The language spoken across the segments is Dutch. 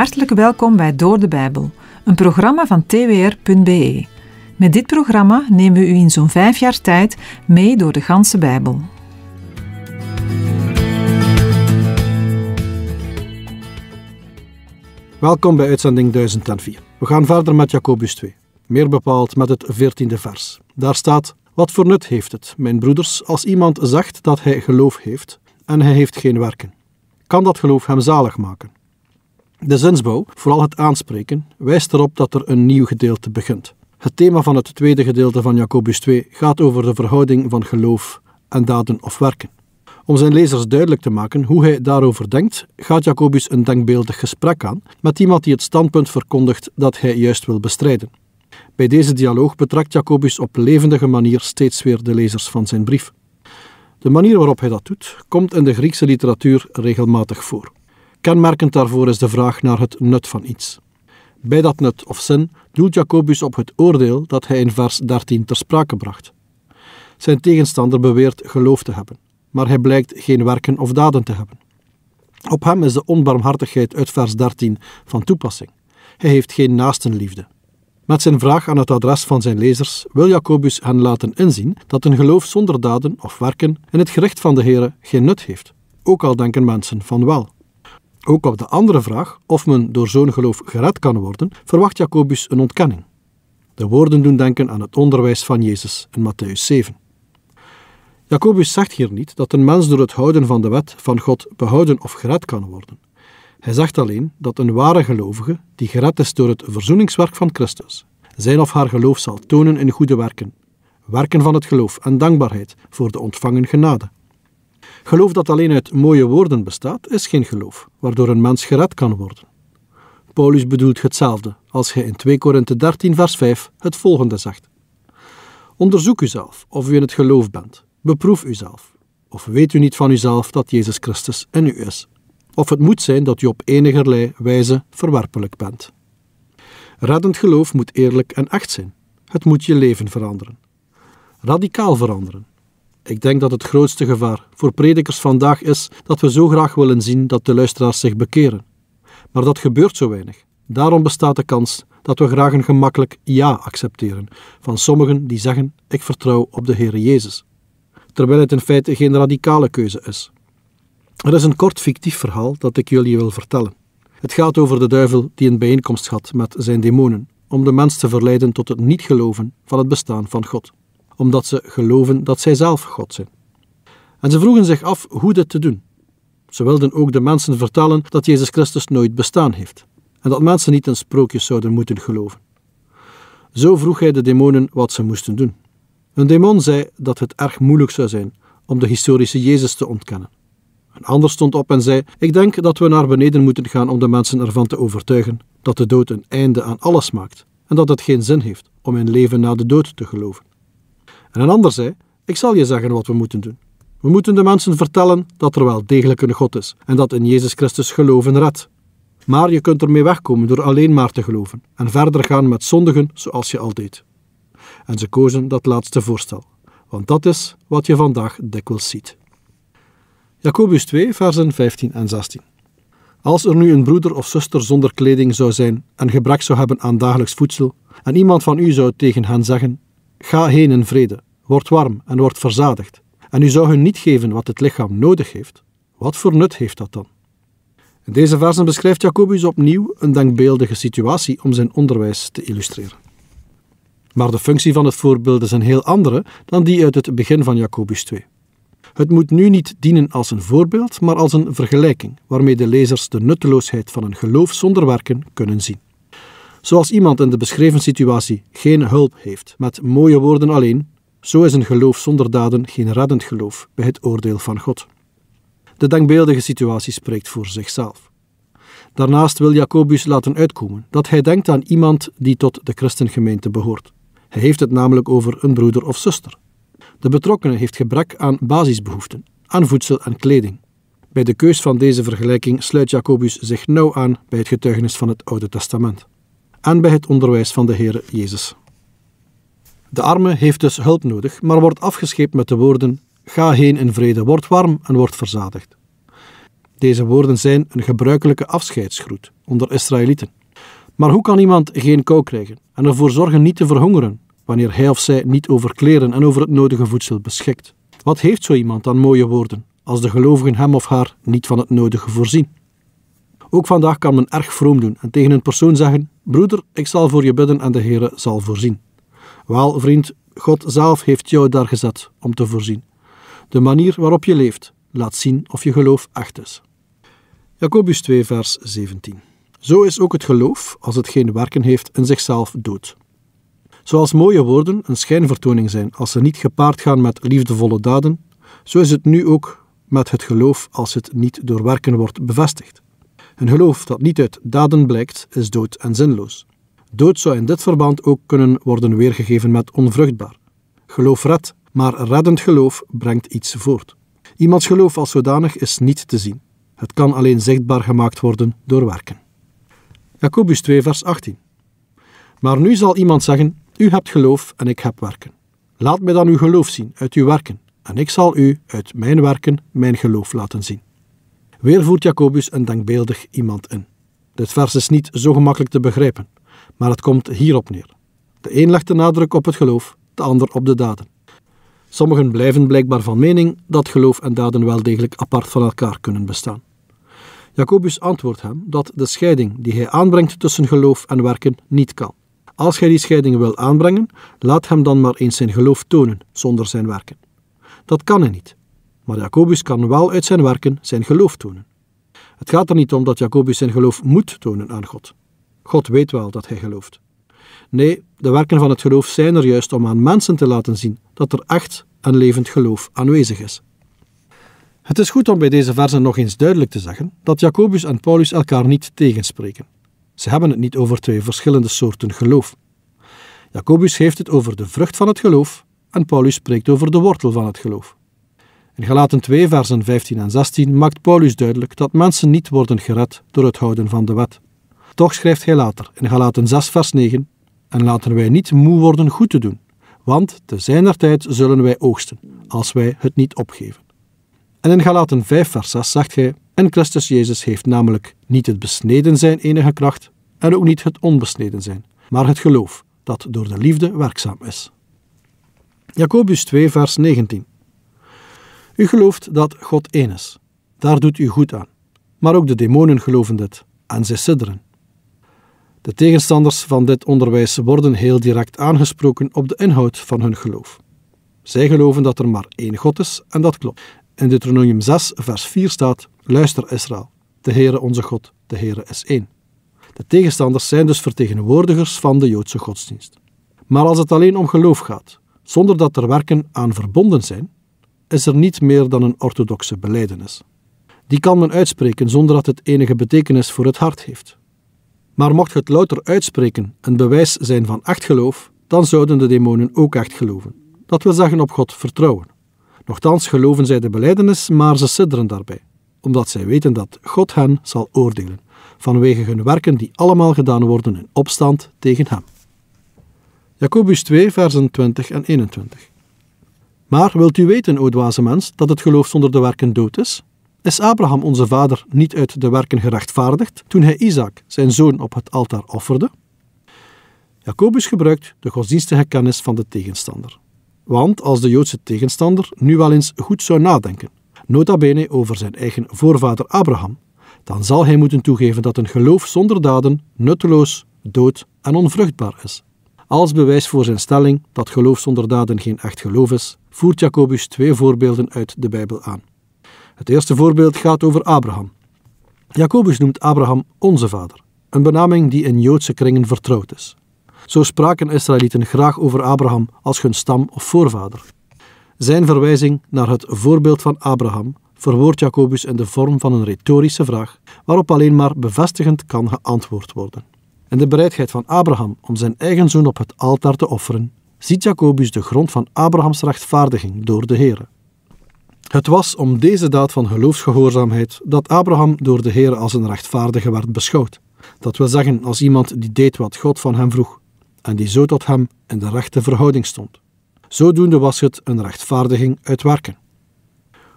hartelijk welkom bij Door de Bijbel, een programma van twr.be. Met dit programma nemen we u in zo'n vijf jaar tijd mee door de ganse Bijbel. Welkom bij uitzending 1004. We gaan verder met Jacobus 2, meer bepaald met het 14e vers. Daar staat: Wat voor nut heeft het, mijn broeders, als iemand zegt dat hij geloof heeft en hij heeft geen werken? Kan dat geloof hem zalig maken? De zinsbouw, vooral het aanspreken, wijst erop dat er een nieuw gedeelte begint. Het thema van het tweede gedeelte van Jacobus 2 gaat over de verhouding van geloof en daden of werken. Om zijn lezers duidelijk te maken hoe hij daarover denkt, gaat Jacobus een denkbeeldig gesprek aan met iemand die het standpunt verkondigt dat hij juist wil bestrijden. Bij deze dialoog betrekt Jacobus op levendige manier steeds weer de lezers van zijn brief. De manier waarop hij dat doet, komt in de Griekse literatuur regelmatig voor. Kenmerkend daarvoor is de vraag naar het nut van iets. Bij dat nut of zin doelt Jacobus op het oordeel dat hij in vers 13 ter sprake bracht. Zijn tegenstander beweert geloof te hebben, maar hij blijkt geen werken of daden te hebben. Op hem is de onbarmhartigheid uit vers 13 van toepassing. Hij heeft geen naastenliefde. Met zijn vraag aan het adres van zijn lezers wil Jacobus hen laten inzien dat een geloof zonder daden of werken in het gericht van de Here geen nut heeft, ook al denken mensen van wel. Ook op de andere vraag, of men door zo'n geloof gered kan worden, verwacht Jacobus een ontkenning. De woorden doen denken aan het onderwijs van Jezus in Matthäus 7. Jacobus zegt hier niet dat een mens door het houden van de wet van God behouden of gered kan worden. Hij zegt alleen dat een ware gelovige, die gered is door het verzoeningswerk van Christus, zijn of haar geloof zal tonen in goede werken, werken van het geloof en dankbaarheid voor de ontvangen genade. Geloof dat alleen uit mooie woorden bestaat, is geen geloof, waardoor een mens gered kan worden. Paulus bedoelt hetzelfde als hij in 2 Korinthe 13, vers 5 het volgende zegt: Onderzoek uzelf of u in het geloof bent. Beproef uzelf. Of weet u niet van uzelf dat Jezus Christus in u is? Of het moet zijn dat u op enigerlei wijze verwerpelijk bent. Reddend geloof moet eerlijk en echt zijn. Het moet je leven veranderen. Radicaal veranderen. Ik denk dat het grootste gevaar voor predikers vandaag is dat we zo graag willen zien dat de luisteraars zich bekeren. Maar dat gebeurt zo weinig. Daarom bestaat de kans dat we graag een gemakkelijk ja accepteren van sommigen die zeggen: Ik vertrouw op de Heer Jezus. Terwijl het in feite geen radicale keuze is. Er is een kort fictief verhaal dat ik jullie wil vertellen. Het gaat over de duivel die een bijeenkomst had met zijn demonen om de mens te verleiden tot het niet geloven van het bestaan van God omdat ze geloven dat zij zelf God zijn. En ze vroegen zich af hoe dit te doen. Ze wilden ook de mensen vertellen dat Jezus Christus nooit bestaan heeft en dat mensen niet in sprookjes zouden moeten geloven. Zo vroeg hij de demonen wat ze moesten doen. Een demon zei dat het erg moeilijk zou zijn om de historische Jezus te ontkennen. Een ander stond op en zei: Ik denk dat we naar beneden moeten gaan om de mensen ervan te overtuigen dat de dood een einde aan alles maakt en dat het geen zin heeft om in leven na de dood te geloven. En een ander zei: Ik zal je zeggen wat we moeten doen. We moeten de mensen vertellen dat er wel degelijk een God is en dat in Jezus Christus geloven redt. Maar je kunt ermee wegkomen door alleen maar te geloven en verder gaan met zondigen zoals je al deed. En ze kozen dat laatste voorstel, want dat is wat je vandaag dikwijls ziet. Jacobus 2, versen 15 en 16. Als er nu een broeder of zuster zonder kleding zou zijn en gebrek zou hebben aan dagelijks voedsel, en iemand van u zou tegen hen zeggen: Ga heen in vrede, word warm en word verzadigd. En u zou hun niet geven wat het lichaam nodig heeft. Wat voor nut heeft dat dan? In deze versen beschrijft Jacobus opnieuw een denkbeeldige situatie om zijn onderwijs te illustreren. Maar de functie van het voorbeeld is een heel andere dan die uit het begin van Jacobus 2. Het moet nu niet dienen als een voorbeeld, maar als een vergelijking waarmee de lezers de nutteloosheid van een geloof zonder werken kunnen zien. Zoals iemand in de beschreven situatie geen hulp heeft, met mooie woorden alleen, zo is een geloof zonder daden geen reddend geloof bij het oordeel van God. De denkbeeldige situatie spreekt voor zichzelf. Daarnaast wil Jacobus laten uitkomen dat hij denkt aan iemand die tot de christengemeente behoort. Hij heeft het namelijk over een broeder of zuster. De betrokkenen heeft gebrek aan basisbehoeften, aan voedsel en kleding. Bij de keus van deze vergelijking sluit Jacobus zich nauw aan bij het getuigenis van het Oude Testament en bij het onderwijs van de Heer Jezus. De arme heeft dus hulp nodig, maar wordt afgescheept met de woorden: Ga heen in vrede, word warm en word verzadigd. Deze woorden zijn een gebruikelijke afscheidsgroet onder Israëlieten. Maar hoe kan iemand geen kou krijgen en ervoor zorgen niet te verhongeren wanneer hij of zij niet over kleren en over het nodige voedsel beschikt? Wat heeft zo iemand aan mooie woorden als de gelovigen hem of haar niet van het nodige voorzien? Ook vandaag kan men erg vroom doen en tegen een persoon zeggen: Broeder, ik zal voor je bidden en de Heere zal voorzien. Wel, vriend, God zelf heeft jou daar gezet om te voorzien. De manier waarop je leeft laat zien of je geloof echt is. Jacobus 2, vers 17. Zo is ook het geloof, als het geen werken heeft, in zichzelf dood. Zoals mooie woorden een schijnvertoning zijn als ze niet gepaard gaan met liefdevolle daden, zo is het nu ook met het geloof als het niet door werken wordt bevestigd. Een geloof dat niet uit daden blijkt, is dood en zinloos. Dood zou in dit verband ook kunnen worden weergegeven met onvruchtbaar. Geloof redt, maar reddend geloof brengt iets voort. Iemands geloof als zodanig is niet te zien. Het kan alleen zichtbaar gemaakt worden door werken. Jacobus 2, vers 18. Maar nu zal iemand zeggen: U hebt geloof en ik heb werken. Laat mij dan uw geloof zien uit uw werken, en ik zal u uit mijn werken mijn geloof laten zien. Weer voert Jacobus een dankbeeldig iemand in. Dit vers is niet zo gemakkelijk te begrijpen, maar het komt hierop neer. De een legt de nadruk op het geloof, de ander op de daden. Sommigen blijven blijkbaar van mening dat geloof en daden wel degelijk apart van elkaar kunnen bestaan. Jacobus antwoordt hem dat de scheiding die hij aanbrengt tussen geloof en werken niet kan. Als hij die scheiding wil aanbrengen, laat hem dan maar eens zijn geloof tonen zonder zijn werken. Dat kan hij niet, maar Jacobus kan wel uit zijn werken zijn geloof tonen. Het gaat er niet om dat Jacobus zijn geloof moet tonen aan God. God weet wel dat hij gelooft. Nee, de werken van het geloof zijn er juist om aan mensen te laten zien dat er echt een levend geloof aanwezig is. Het is goed om bij deze verzen nog eens duidelijk te zeggen dat Jacobus en Paulus elkaar niet tegenspreken. Ze hebben het niet over twee verschillende soorten geloof. Jacobus heeft het over de vrucht van het geloof en Paulus spreekt over de wortel van het geloof. In Galaten 2, versen 15 en 16 maakt Paulus duidelijk dat mensen niet worden gered door het houden van de wet. Toch schrijft hij later, in Galaten 6, vers 9, en laten wij niet moe worden goed te doen, want te zijner tijd zullen wij oogsten, als wij het niet opgeven. En in Galaten 5, vers 6 zegt hij, en Christus Jezus heeft namelijk niet het besneden zijn enige kracht, en ook niet het onbesneden zijn, maar het geloof, dat door de liefde werkzaam is. Jacobus 2, vers 19. U gelooft dat God één is. Daar doet u goed aan. Maar ook de demonen geloven dit en zij sidderen. De tegenstanders van dit onderwijs worden heel direct aangesproken op de inhoud van hun geloof. Zij geloven dat er maar één God is en dat klopt. In Deuteronomium 6, vers 4 staat: Luister Israël, de Heere onze God, de Heere is één. De tegenstanders zijn dus vertegenwoordigers van de Joodse godsdienst. Maar als het alleen om geloof gaat, zonder dat er werken aan verbonden zijn, is er niet meer dan een orthodoxe beleidenis. Die kan men uitspreken zonder dat het enige betekenis voor het hart heeft. Maar mocht het louter uitspreken een bewijs zijn van echt geloof, dan zouden de demonen ook echt geloven. Dat wil zeggen op God vertrouwen. Nochtans geloven zij de beleidenis, maar ze sidderen daarbij, omdat zij weten dat God hen zal oordelen, vanwege hun werken die allemaal gedaan worden in opstand tegen hem. Jacobus 2, versen 20 en 21. Maar wilt u weten, o dwaze mens, dat het geloof zonder de werken dood is? Is Abraham onze vader niet uit de werken gerechtvaardigd toen hij Isaac, zijn zoon, op het altaar offerde? Jacobus gebruikt de godsdienstige kennis van de tegenstander. Want als de Joodse tegenstander nu wel eens goed zou nadenken, nota bene over zijn eigen voorvader Abraham, dan zal hij moeten toegeven dat een geloof zonder daden nutteloos, dood en onvruchtbaar is. Als bewijs voor zijn stelling dat geloof zonder daden geen echt geloof is, voert Jacobus twee voorbeelden uit de Bijbel aan. Het eerste voorbeeld gaat over Abraham. Jacobus noemt Abraham onze vader, een benaming die in Joodse kringen vertrouwd is. Zo spraken Israëlieten graag over Abraham als hun stam of voorvader. Zijn verwijzing naar het voorbeeld van Abraham verwoordt Jacobus in de vorm van een retorische vraag, waarop alleen maar bevestigend kan geantwoord worden. En de bereidheid van Abraham om zijn eigen zoon op het altaar te offeren ziet Jacobus de grond van Abrahams rechtvaardiging door de Heere. Het was om deze daad van geloofsgehoorzaamheid dat Abraham door de Heere als een rechtvaardige werd beschouwd. Dat wil zeggen als iemand die deed wat God van hem vroeg en die zo tot hem in de rechte verhouding stond. Zodoende was het een rechtvaardiging uit werken.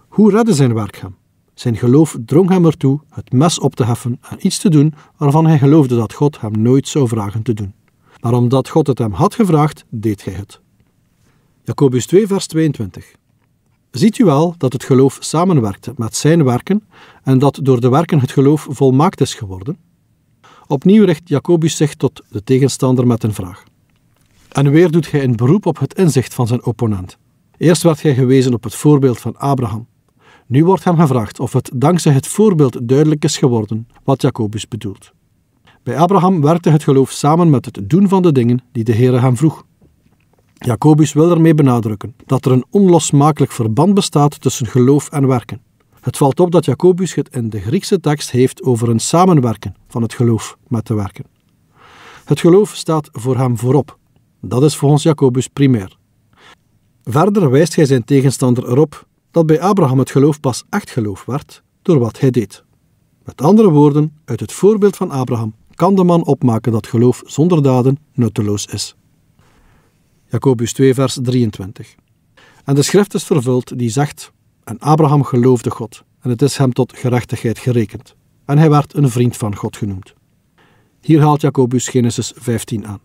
Hoe redde zijn werk hem? Zijn geloof drong hem ertoe het mes op te heffen en iets te doen waarvan hij geloofde dat God hem nooit zou vragen te doen maar omdat God het hem had gevraagd, deed hij het. Jacobus 2, vers 22. Ziet u wel dat het geloof samenwerkte met zijn werken en dat door de werken het geloof volmaakt is geworden? Opnieuw richt Jacobus zich tot de tegenstander met een vraag. En weer doet hij een beroep op het inzicht van zijn opponent. Eerst werd hij gewezen op het voorbeeld van Abraham. Nu wordt hem gevraagd of het dankzij het voorbeeld duidelijk is geworden wat Jacobus bedoelt. Bij Abraham werkte het geloof samen met het doen van de dingen die de Heere hem vroeg. Jacobus wil ermee benadrukken dat er een onlosmakelijk verband bestaat tussen geloof en werken. Het valt op dat Jacobus het in de Griekse tekst heeft over een samenwerken van het geloof met de werken. Het geloof staat voor hem voorop. Dat is volgens Jacobus primair. Verder wijst hij zijn tegenstander erop dat bij Abraham het geloof pas echt geloof werd door wat hij deed. Met andere woorden, uit het voorbeeld van Abraham kan de man opmaken dat geloof zonder daden nutteloos is. Jacobus 2, vers 23. En de schrift is vervuld die zegt: En Abraham geloofde God, en het is hem tot gerechtigheid gerekend. En hij werd een vriend van God genoemd. Hier haalt Jacobus Genesis 15 aan.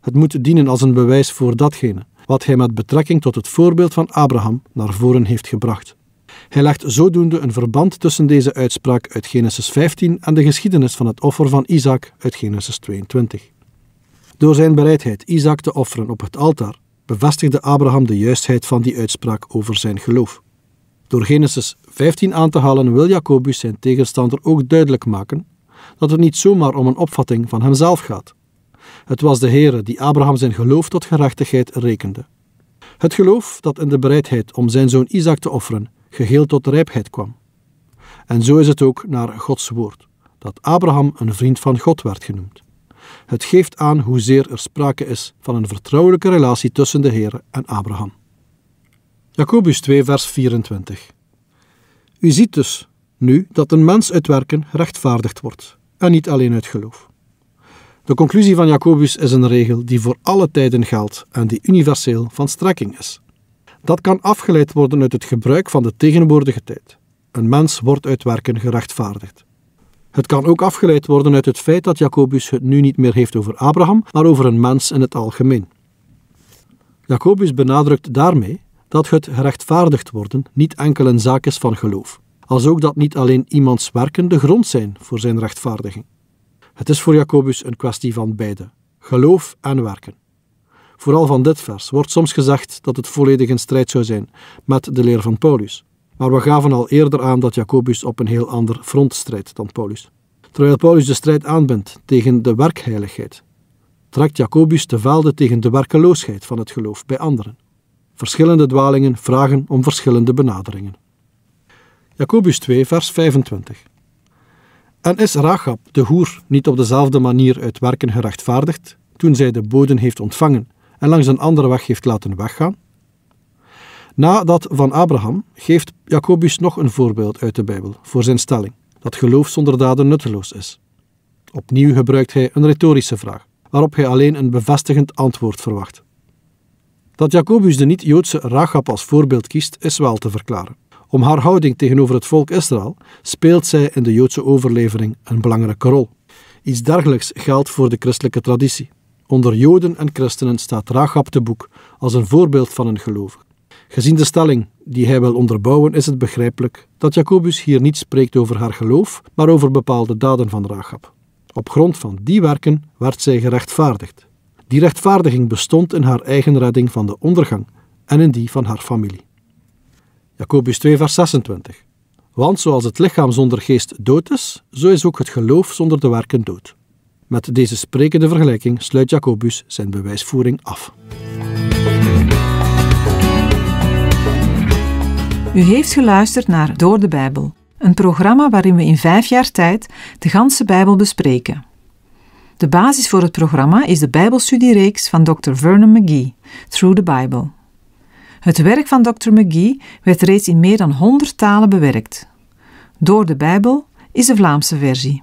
Het moet dienen als een bewijs voor datgene wat hij met betrekking tot het voorbeeld van Abraham naar voren heeft gebracht. Hij legt zodoende een verband tussen deze uitspraak uit Genesis 15 en de geschiedenis van het offer van Isaac uit Genesis 22. Door zijn bereidheid Isaac te offeren op het altaar bevestigde Abraham de juistheid van die uitspraak over zijn geloof. Door Genesis 15 aan te halen wil Jacobus zijn tegenstander ook duidelijk maken dat het niet zomaar om een opvatting van hemzelf gaat. Het was de Heere die Abraham zijn geloof tot gerechtigheid rekende. Het geloof dat in de bereidheid om zijn zoon Isaac te offeren geheel tot rijpheid kwam. En zo is het ook naar Gods woord, dat Abraham een vriend van God werd genoemd. Het geeft aan hoezeer er sprake is van een vertrouwelijke relatie tussen de Heer en Abraham. Jacobus 2, vers 24. U ziet dus nu dat een mens uit werken rechtvaardigd wordt, en niet alleen uit geloof. De conclusie van Jacobus is een regel die voor alle tijden geldt en die universeel van strekking is. Dat kan afgeleid worden uit het gebruik van de tegenwoordige tijd. Een mens wordt uit werken gerechtvaardigd. Het kan ook afgeleid worden uit het feit dat Jacobus het nu niet meer heeft over Abraham, maar over een mens in het algemeen. Jacobus benadrukt daarmee dat het gerechtvaardigd worden niet enkel een zaak is van geloof, als ook dat niet alleen iemands werken de grond zijn voor zijn rechtvaardiging. Het is voor Jacobus een kwestie van beide, geloof en werken vooral van dit vers, wordt soms gezegd dat het volledig in strijd zou zijn met de leer van Paulus. Maar we gaven al eerder aan dat Jacobus op een heel ander front strijdt dan Paulus. Terwijl Paulus de strijd aanbindt tegen de werkheiligheid, trekt Jacobus de velden tegen de werkeloosheid van het geloof bij anderen. Verschillende dwalingen vragen om verschillende benaderingen. Jacobus 2, vers 25. En is Rachab, de hoer, niet op dezelfde manier uit werken gerechtvaardigd, toen zij de boden heeft ontvangen en langs een andere weg heeft laten weggaan? Na dat van Abraham geeft Jacobus nog een voorbeeld uit de Bijbel voor zijn stelling dat geloof zonder daden nutteloos is. Opnieuw gebruikt hij een retorische vraag, waarop hij alleen een bevestigend antwoord verwacht. Dat Jacobus de niet-Joodse Rachab als voorbeeld kiest, is wel te verklaren. Om haar houding tegenover het volk Israël speelt zij in de Joodse overlevering een belangrijke rol. Iets dergelijks geldt voor de christelijke traditie. Onder Joden en christenen staat Rachab te boek als een voorbeeld van een gelovige. Gezien de stelling die hij wil onderbouwen, is het begrijpelijk dat Jacobus hier niet spreekt over haar geloof, maar over bepaalde daden van Rachab. Op grond van die werken werd zij gerechtvaardigd. Die rechtvaardiging bestond in haar eigen redding van de ondergang en in die van haar familie. Jacobus 2, vers 26. Want zoals het lichaam zonder geest dood is, zo is ook het geloof zonder de werken dood. Met deze sprekende vergelijking sluit Jacobus zijn bewijsvoering af. U heeft geluisterd naar Door de Bijbel, een programma waarin we in vijf jaar tijd de ganse Bijbel bespreken. De basis voor het programma is de Bijbelstudiereeks van Dr. Vernon McGee, Through the Bible. Het werk van Dr. McGee werd reeds in meer dan 100 talen bewerkt. Door de Bijbel is de Vlaamse versie.